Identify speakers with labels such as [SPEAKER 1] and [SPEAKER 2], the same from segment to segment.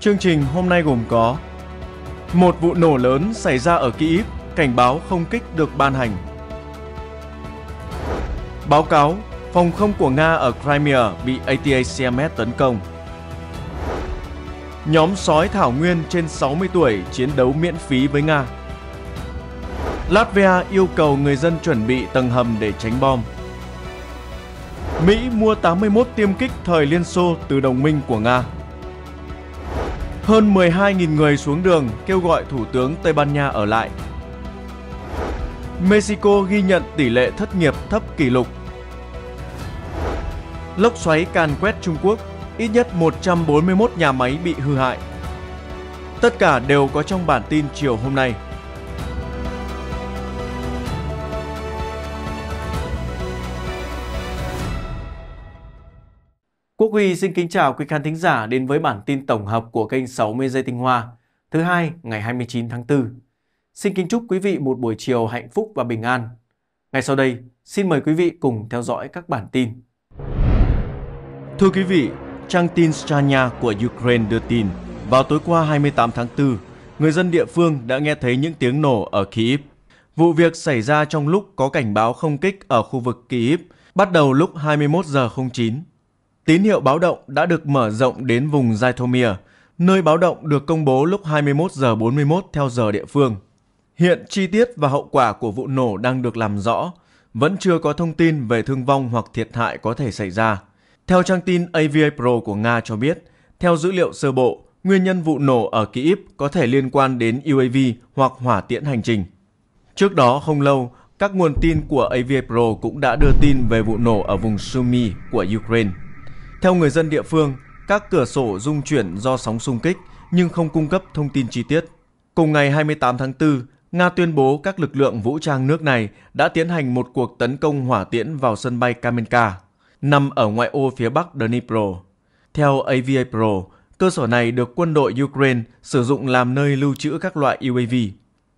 [SPEAKER 1] Chương trình hôm nay gồm có một vụ nổ lớn xảy ra ở Kyiv, cảnh báo không kích được ban hành. Báo cáo phòng không của Nga ở Crimea bị ATACMS tấn công. Nhóm sói thảo nguyên trên 60 tuổi chiến đấu miễn phí với Nga. Latvia yêu cầu người dân chuẩn bị tầng hầm để tránh bom. Mỹ mua 81 tiêm kích thời Liên Xô từ đồng minh của Nga. Hơn 12.000 người xuống đường kêu gọi Thủ tướng Tây Ban Nha ở lại. Mexico ghi nhận tỷ lệ thất nghiệp thấp kỷ lục. Lốc xoáy càn quét Trung Quốc, ít nhất 141 nhà máy bị hư hại. Tất cả đều có trong bản tin chiều hôm nay. Quốc Huy xin kính chào quý khán thính giả đến với bản tin tổng hợp của kênh 60 giây tinh hoa thứ hai ngày 29 tháng 4. Xin kính chúc quý vị một buổi chiều hạnh phúc và bình an. Ngay sau đây, xin mời quý vị cùng theo dõi các bản tin. Thưa quý vị, trang tin Stranya của Ukraine đưa tin, vào tối qua 28 tháng 4, người dân địa phương đã nghe thấy những tiếng nổ ở Kyiv. Vụ việc xảy ra trong lúc có cảnh báo không kích ở khu vực Kyiv, bắt đầu lúc 21 giờ 09 Tín hiệu báo động đã được mở rộng đến vùng Zaitomir, nơi báo động được công bố lúc 21 giờ 41 theo giờ địa phương. Hiện chi tiết và hậu quả của vụ nổ đang được làm rõ, vẫn chưa có thông tin về thương vong hoặc thiệt hại có thể xảy ra. Theo trang tin AVA Pro của Nga cho biết, theo dữ liệu sơ bộ, nguyên nhân vụ nổ ở Kyiv có thể liên quan đến UAV hoặc hỏa tiễn hành trình. Trước đó không lâu, các nguồn tin của AVA Pro cũng đã đưa tin về vụ nổ ở vùng Sumy của Ukraine. Theo người dân địa phương, các cửa sổ rung chuyển do sóng xung kích nhưng không cung cấp thông tin chi tiết. Cùng ngày 28 tháng 4, Nga tuyên bố các lực lượng vũ trang nước này đã tiến hành một cuộc tấn công hỏa tiễn vào sân bay Kamenka, nằm ở ngoại ô phía bắc Dnipro. Theo AVA Pro, cơ sở này được quân đội Ukraine sử dụng làm nơi lưu trữ các loại UAV.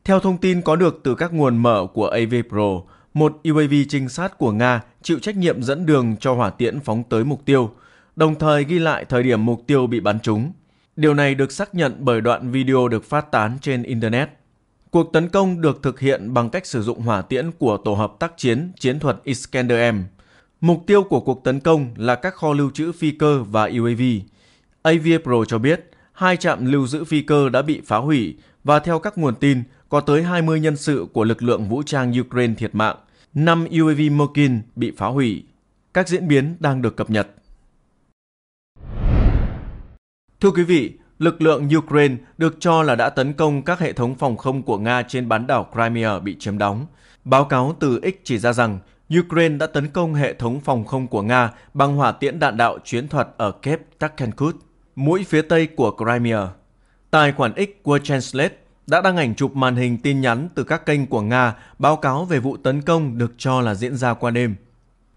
[SPEAKER 1] Theo thông tin có được từ các nguồn mở của AV Pro, một UAV trinh sát của Nga chịu trách nhiệm dẫn đường cho hỏa tiễn phóng tới mục tiêu – đồng thời ghi lại thời điểm mục tiêu bị bắn trúng. Điều này được xác nhận bởi đoạn video được phát tán trên Internet. Cuộc tấn công được thực hiện bằng cách sử dụng hỏa tiễn của tổ hợp tác chiến chiến thuật Iskander-M. Mục tiêu của cuộc tấn công là các kho lưu trữ phi cơ và UAV. Avia Pro cho biết, hai trạm lưu giữ phi cơ đã bị phá hủy và theo các nguồn tin, có tới 20 nhân sự của lực lượng vũ trang Ukraine thiệt mạng, 5 UAV Mokin bị phá hủy. Các diễn biến đang được cập nhật. Thưa quý vị, lực lượng Ukraine được cho là đã tấn công các hệ thống phòng không của Nga trên bán đảo Crimea bị chiếm đóng. Báo cáo từ X chỉ ra rằng Ukraine đã tấn công hệ thống phòng không của Nga bằng hỏa tiễn đạn đạo chiến thuật ở Cape Takhankut, mũi phía tây của Crimea. Tài khoản X của Translate đã đăng ảnh chụp màn hình tin nhắn từ các kênh của Nga báo cáo về vụ tấn công được cho là diễn ra qua đêm.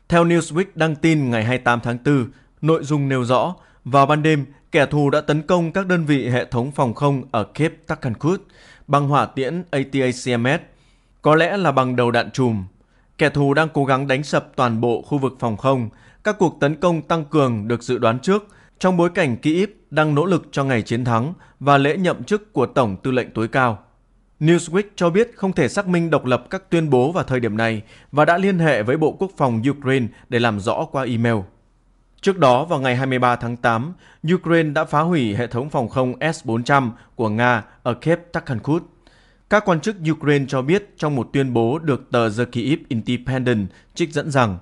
[SPEAKER 1] Theo Newsweek đăng tin ngày 28 tháng 4, nội dung nêu rõ, vào ban đêm, kẻ thù đã tấn công các đơn vị hệ thống phòng không ở Cape Tacankut bằng hỏa tiễn ATACMS, có lẽ là bằng đầu đạn chùm. Kẻ thù đang cố gắng đánh sập toàn bộ khu vực phòng không. Các cuộc tấn công tăng cường được dự đoán trước trong bối cảnh Kyiv đang nỗ lực cho ngày chiến thắng và lễ nhậm chức của Tổng tư lệnh tối cao. Newsweek cho biết không thể xác minh độc lập các tuyên bố vào thời điểm này và đã liên hệ với Bộ Quốc phòng Ukraine để làm rõ qua email. Trước đó, vào ngày 23 tháng 8, Ukraine đã phá hủy hệ thống phòng không S-400 của Nga ở Cape Takhankut. Các quan chức Ukraine cho biết trong một tuyên bố được tờ The Kyiv Independent trích dẫn rằng,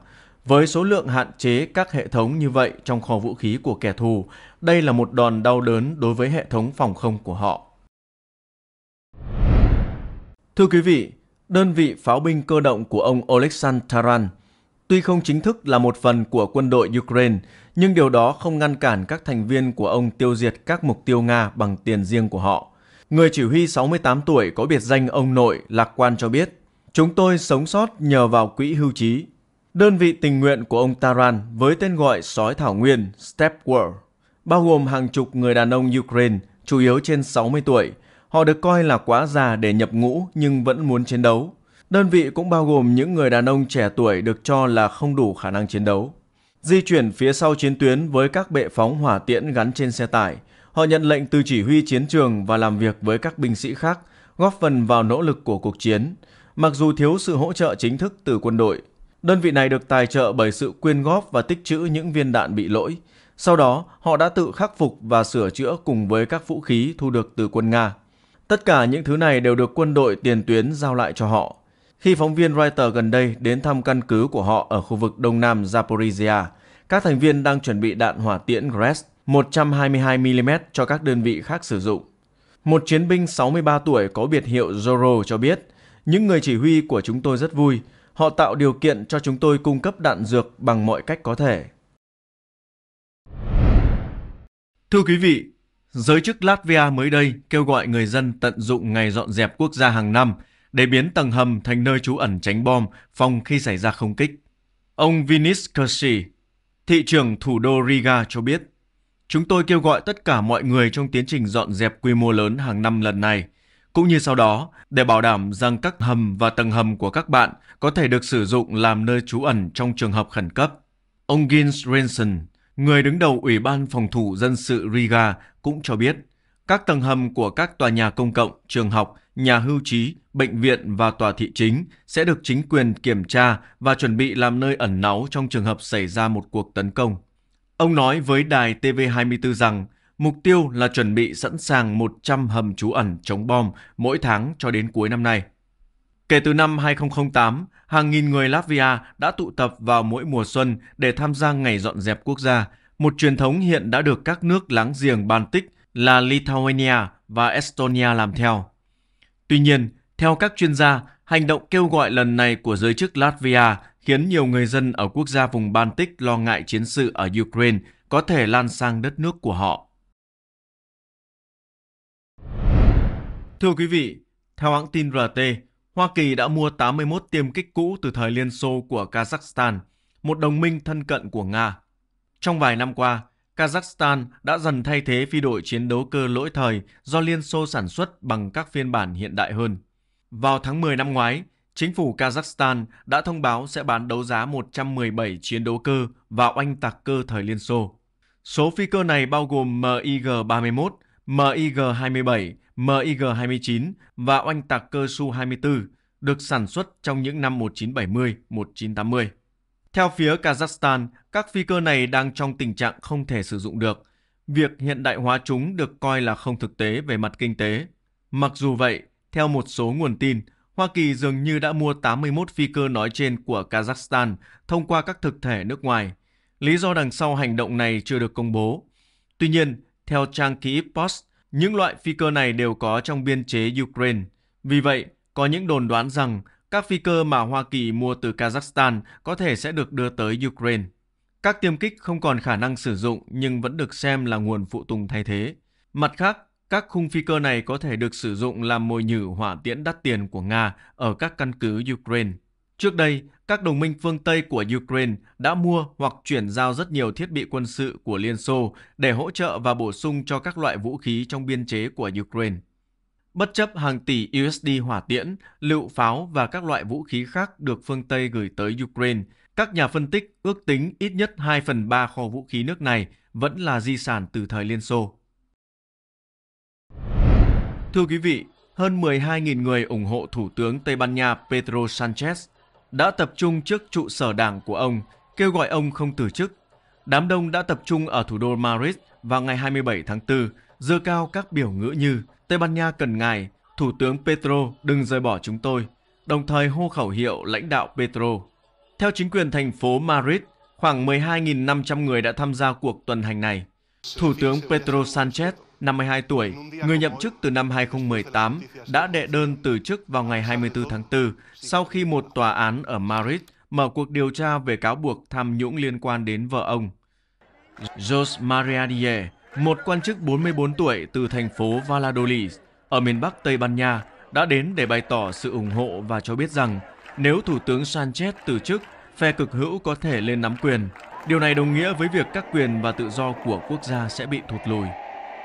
[SPEAKER 1] với số lượng hạn chế các hệ thống như vậy trong kho vũ khí của kẻ thù, đây là một đòn đau đớn đối với hệ thống phòng không của họ. Thưa quý vị, đơn vị pháo binh cơ động của ông Oleksandr Taran – Tuy không chính thức là một phần của quân đội Ukraine, nhưng điều đó không ngăn cản các thành viên của ông tiêu diệt các mục tiêu Nga bằng tiền riêng của họ. Người chỉ huy 68 tuổi có biệt danh ông nội lạc quan cho biết, chúng tôi sống sót nhờ vào quỹ hưu trí. Đơn vị tình nguyện của ông Taran với tên gọi Sói Thảo Nguyên, Step World, bao gồm hàng chục người đàn ông Ukraine, chủ yếu trên 60 tuổi. Họ được coi là quá già để nhập ngũ nhưng vẫn muốn chiến đấu. Đơn vị cũng bao gồm những người đàn ông trẻ tuổi được cho là không đủ khả năng chiến đấu. Di chuyển phía sau chiến tuyến với các bệ phóng hỏa tiễn gắn trên xe tải, họ nhận lệnh từ chỉ huy chiến trường và làm việc với các binh sĩ khác, góp phần vào nỗ lực của cuộc chiến, mặc dù thiếu sự hỗ trợ chính thức từ quân đội. Đơn vị này được tài trợ bởi sự quyên góp và tích trữ những viên đạn bị lỗi. Sau đó, họ đã tự khắc phục và sửa chữa cùng với các vũ khí thu được từ quân Nga. Tất cả những thứ này đều được quân đội tiền tuyến giao lại cho họ. Khi phóng viên Reuters gần đây đến thăm căn cứ của họ ở khu vực đông nam Zaporizhia, các thành viên đang chuẩn bị đạn hỏa tiễn Gres 122mm cho các đơn vị khác sử dụng. Một chiến binh 63 tuổi có biệt hiệu Zoro cho biết, những người chỉ huy của chúng tôi rất vui, họ tạo điều kiện cho chúng tôi cung cấp đạn dược bằng mọi cách có thể. Thưa quý vị, giới chức Latvia mới đây kêu gọi người dân tận dụng ngày dọn dẹp quốc gia hàng năm – để biến tầng hầm thành nơi trú ẩn tránh bom phòng khi xảy ra không kích. Ông Vinis Kersi, thị trưởng thủ đô Riga cho biết, chúng tôi kêu gọi tất cả mọi người trong tiến trình dọn dẹp quy mô lớn hàng năm lần này, cũng như sau đó để bảo đảm rằng các hầm và tầng hầm của các bạn có thể được sử dụng làm nơi trú ẩn trong trường hợp khẩn cấp. Ông Gins Renson, người đứng đầu Ủy ban Phòng thủ Dân sự Riga, cũng cho biết các tầng hầm của các tòa nhà công cộng, trường học nhà hưu trí, bệnh viện và tòa thị chính sẽ được chính quyền kiểm tra và chuẩn bị làm nơi ẩn náu trong trường hợp xảy ra một cuộc tấn công. Ông nói với đài TV24 rằng mục tiêu là chuẩn bị sẵn sàng 100 hầm trú ẩn chống bom mỗi tháng cho đến cuối năm nay. Kể từ năm 2008, hàng nghìn người Latvia đã tụ tập vào mỗi mùa xuân để tham gia ngày dọn dẹp quốc gia, một truyền thống hiện đã được các nước láng giềng Baltic là Lithuania và Estonia làm theo. Tuy nhiên, theo các chuyên gia, hành động kêu gọi lần này của giới chức Latvia khiến nhiều người dân ở quốc gia vùng Baltic lo ngại chiến sự ở Ukraine có thể lan sang đất nước của họ. Thưa quý vị, theo hãng tin RT, Hoa Kỳ đã mua 81 tiêm kích cũ từ thời Liên Xô của Kazakhstan, một đồng minh thân cận của Nga. Trong vài năm qua, Kazakhstan đã dần thay thế phi đội chiến đấu cơ lỗi thời do Liên Xô sản xuất bằng các phiên bản hiện đại hơn. Vào tháng 10 năm ngoái, chính phủ Kazakhstan đã thông báo sẽ bán đấu giá 117 chiến đấu cơ và oanh tạc cơ thời Liên Xô. Số phi cơ này bao gồm MiG-31, MiG-27, MiG-29 và oanh tạc cơ Su-24, được sản xuất trong những năm 1970-1980. Theo phía Kazakhstan, các phi cơ này đang trong tình trạng không thể sử dụng được. Việc hiện đại hóa chúng được coi là không thực tế về mặt kinh tế. Mặc dù vậy, theo một số nguồn tin, Hoa Kỳ dường như đã mua 81 phi cơ nói trên của Kazakhstan thông qua các thực thể nước ngoài. Lý do đằng sau hành động này chưa được công bố. Tuy nhiên, theo trang ký Post, những loại phi cơ này đều có trong biên chế Ukraine. Vì vậy, có những đồn đoán rằng các phi cơ mà Hoa Kỳ mua từ Kazakhstan có thể sẽ được đưa tới Ukraine. Các tiêm kích không còn khả năng sử dụng nhưng vẫn được xem là nguồn phụ tùng thay thế. Mặt khác, các khung phi cơ này có thể được sử dụng làm mồi nhử hỏa tiễn đắt tiền của Nga ở các căn cứ Ukraine. Trước đây, các đồng minh phương Tây của Ukraine đã mua hoặc chuyển giao rất nhiều thiết bị quân sự của Liên Xô để hỗ trợ và bổ sung cho các loại vũ khí trong biên chế của Ukraine. Bất chấp hàng tỷ USD hỏa tiễn, lựu pháo và các loại vũ khí khác được phương Tây gửi tới Ukraine, các nhà phân tích ước tính ít nhất 2 phần 3 kho vũ khí nước này vẫn là di sản từ thời Liên Xô. Thưa quý vị, hơn 12.000 người ủng hộ Thủ tướng Tây Ban Nha Pedro Sanchez đã tập trung trước trụ sở đảng của ông, kêu gọi ông không từ chức. Đám đông đã tập trung ở thủ đô Madrid vào ngày 27 tháng 4, dơ cao các biểu ngữ như Tây Ban Nha cần ngài, Thủ tướng Petro đừng rời bỏ chúng tôi, đồng thời hô khẩu hiệu lãnh đạo Petro. Theo chính quyền thành phố Madrid, khoảng 12.500 người đã tham gia cuộc tuần hành này. Thủ tướng Pedro Sanchez, 52 tuổi, người nhậm chức từ năm 2018, đã đệ đơn từ chức vào ngày 24 tháng 4 sau khi một tòa án ở Madrid mở cuộc điều tra về cáo buộc tham nhũng liên quan đến vợ ông. Jose Maria Dier, một quan chức 44 tuổi từ thành phố Valladolid ở miền Bắc Tây Ban Nha đã đến để bày tỏ sự ủng hộ và cho biết rằng nếu Thủ tướng Sanchez từ chức, phe cực hữu có thể lên nắm quyền. Điều này đồng nghĩa với việc các quyền và tự do của quốc gia sẽ bị thụt lùi.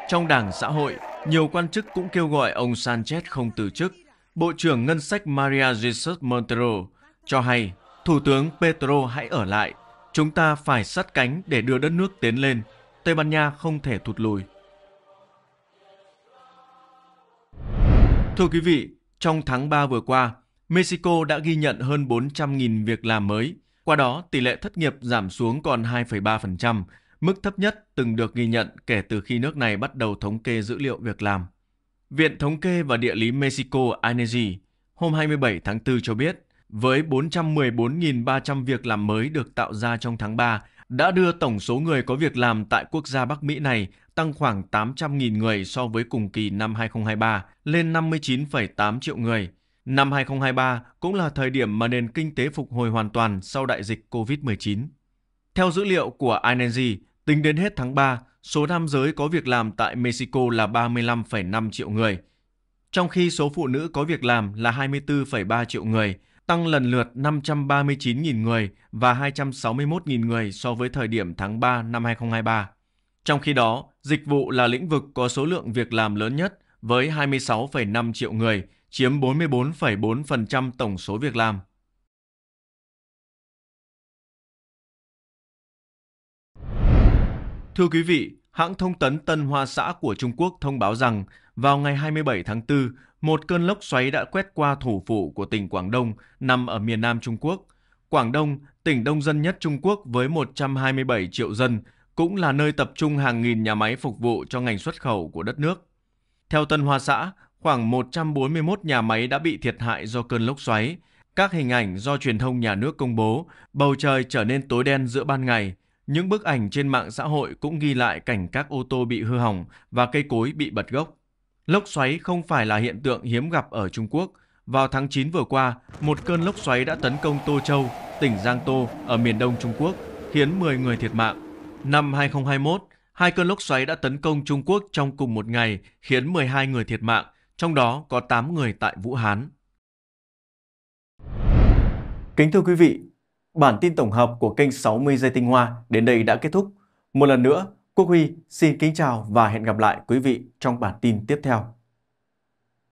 [SPEAKER 1] Trong Đảng Xã hội, nhiều quan chức cũng kêu gọi ông Sanchez không từ chức. Bộ trưởng Ngân sách Maria Jesus Montero cho hay Thủ tướng Petro hãy ở lại. Chúng ta phải sát cánh để đưa đất nước tiến lên, Tây Ban Nha không thể thụt lùi. Thưa quý vị, trong tháng 3 vừa qua, Mexico đã ghi nhận hơn 400.000 việc làm mới. Qua đó, tỷ lệ thất nghiệp giảm xuống còn 2,3%, mức thấp nhất từng được ghi nhận kể từ khi nước này bắt đầu thống kê dữ liệu việc làm. Viện Thống kê và Địa lý Mexico INEGI hôm 27 tháng 4 cho biết, với 414.300 việc làm mới được tạo ra trong tháng 3, đã đưa tổng số người có việc làm tại quốc gia Bắc Mỹ này tăng khoảng 800.000 người so với cùng kỳ năm 2023, lên 59,8 triệu người. Năm 2023 cũng là thời điểm mà nền kinh tế phục hồi hoàn toàn sau đại dịch COVID-19. Theo dữ liệu của ING, tính đến hết tháng 3, số nam giới có việc làm tại Mexico là 35,5 triệu người, trong khi số phụ nữ có việc làm là 24,3 triệu người, tăng lần lượt 539.000 người và 261.000 người so với thời điểm tháng 3 năm 2023. Trong khi đó, dịch vụ là lĩnh vực có số lượng việc làm lớn nhất với 26,5 triệu người, chiếm 44,4% tổng số việc làm. Thưa quý vị, hãng thông tấn Tân Hoa Xã của Trung Quốc thông báo rằng vào ngày 27 tháng 4, một cơn lốc xoáy đã quét qua thủ phủ của tỉnh Quảng Đông nằm ở miền Nam Trung Quốc. Quảng Đông, tỉnh đông dân nhất Trung Quốc với 127 triệu dân, cũng là nơi tập trung hàng nghìn nhà máy phục vụ cho ngành xuất khẩu của đất nước. Theo Tân Hoa Xã, khoảng 141 nhà máy đã bị thiệt hại do cơn lốc xoáy. Các hình ảnh do truyền thông nhà nước công bố, bầu trời trở nên tối đen giữa ban ngày. Những bức ảnh trên mạng xã hội cũng ghi lại cảnh các ô tô bị hư hỏng và cây cối bị bật gốc. Lốc xoáy không phải là hiện tượng hiếm gặp ở Trung Quốc. Vào tháng 9 vừa qua, một cơn lốc xoáy đã tấn công Tô Châu, tỉnh Giang Tô ở miền đông Trung Quốc, khiến 10 người thiệt mạng. Năm 2021, hai cơn lốc xoáy đã tấn công Trung Quốc trong cùng một ngày, khiến 12 người thiệt mạng, trong đó có 8 người tại Vũ Hán. Kính thưa quý vị, bản tin tổng hợp của kênh 60 giây tinh hoa đến đây đã kết thúc. Một lần nữa, Quốc Huy xin kính chào và hẹn gặp lại quý vị trong bản tin tiếp theo.